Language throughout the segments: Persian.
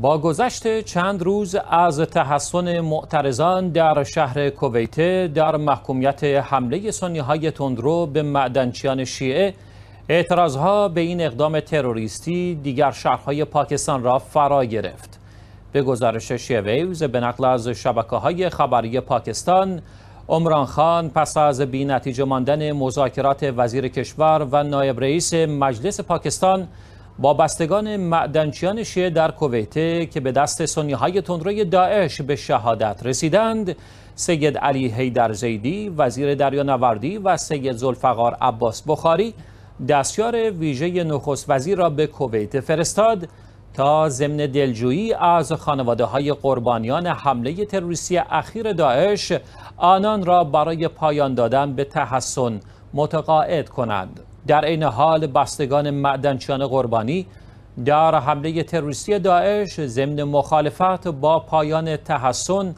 با گذشت چند روز از تحسن معترضان در شهر کویت در محکومیت حمله سنی های تندرو به معدنچیان شیعه اعتراضها به این اقدام تروریستی دیگر شهرهای پاکستان را فرا گرفت به گزارش ویوز به نقل از شبکه های خبری پاکستان عمران خان پس از نتیجه ماندن مذاکرات وزیر کشور و نایب رئیس مجلس پاکستان با بستگان معدنچیان شیعه در کویت که به دست سنیهای های تندروی داعش به شهادت رسیدند سید علی حیدر زیدی وزیر دریانوردی و سید زلفقار عباس بخاری دستیار ویژه نخست وزیر را به کویت فرستاد تا ضمن دلجویی از خانواده های قربانیان حمله تروریستی اخیر داعش آنان را برای پایان دادن به تحسن متقاعد کنند. در این حال بستگان معدنچیان قربانی در حمله تروریستی داعش ضمن مخالفت با پایان تحسن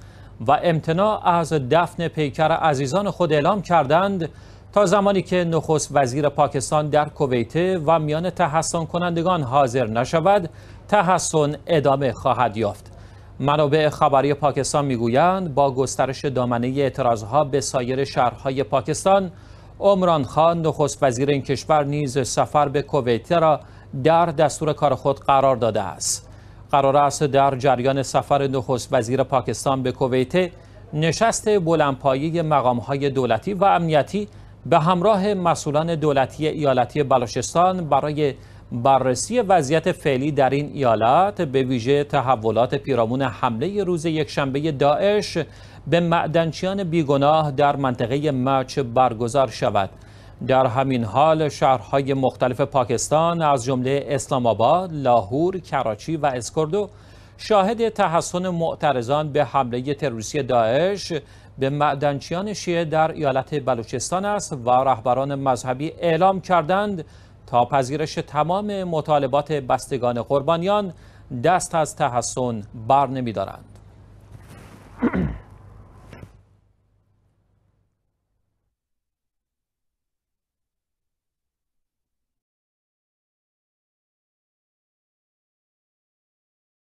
و امتناع از دفن پیکر عزیزان خود اعلام کردند تا زمانی که نخست وزیر پاکستان در کویت و میان تحسن کنندگان حاضر نشود تحسن ادامه خواهد یافت منابع خبری پاکستان میگویند با گسترش دامنه اعتراضها به سایر شهرهای پاکستان امران خان نخست وزیر این کشور نیز سفر به کویت را در دستور کار خود قرار داده است قرار است در جریان سفر نخست وزیر پاکستان به کویت نشست بلندپایه مقامهای دولتی و امنیتی به همراه مسئولان دولتی ایالتی بلوچستان برای بررسی وضعیت فعلی در این ایالات به ویژه تحولات پیرامون حمله روز یکشنبه داعش به معدنچیان بیگناه در منطقه مچ برگزار شود در همین حال شهرهای مختلف پاکستان از جمله اسلام آباد، لاهور، کراچی و اسکردو شاهد تحسن معترضان به حمله تروریستی داعش به معدنچیان شیعه در ایالت بلوچستان است و رهبران مذهبی اعلام کردند تا پذیرش تمام مطالبات بستگان قربانیان دست از تحسن بر دارند.